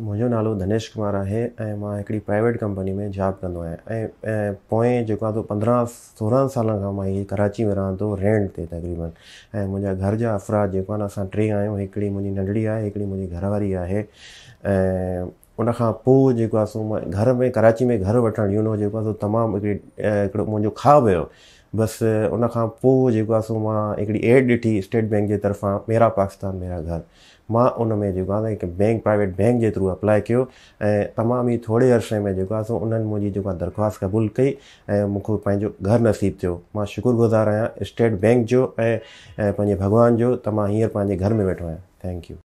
मुंहिंजो नालो धनेश कुमार आहे ऐं मां हिकिड़ी प्राइवेट कंपनी में जॉब कंदो आहियां ऐं पोएं जेको आहे पंद्रहं सोरहं सालनि खां मां इहे कराची में रहां थो रेंट ते तक़रीबन ऐं मुंहिंजा घर जा अफ़राद जेको आहे न असां टे आहियूं हिकिड़ी मुंहिंजी नंढड़ी आहे हिकिड़ी मुंहिंजी घरवारी आहे ऐं उनखां पोइ जेको आहे सो घर में कराची में घरु वठणु यूनो जेको आहे सो तमामु हिकिड़ी बसि उनखां पोइ जेको आहे सो मां हिकिड़ी एड ॾिठी स्टेट बैंक जे तरफ़ां मेरा पाकिस्तान मेरा घर मां उन में जेको आहे बैंक प्राइवेट बैंक जे थ्रू अप्लाई कयो ऐं तमामु ई थोरे अर्से में जेको आहे सो उन्हनि मुंहिंजी जेको आहे दरख़्वास्त क़बूल कई ऐं मूंखे पंहिंजो घरु नसीबु थियो मां गुज़ार आहियां स्टेट बैंक जो ऐं पंहिंजे जो त मां हींअर पंहिंजे घर में वेठो आहियां थैंक्यू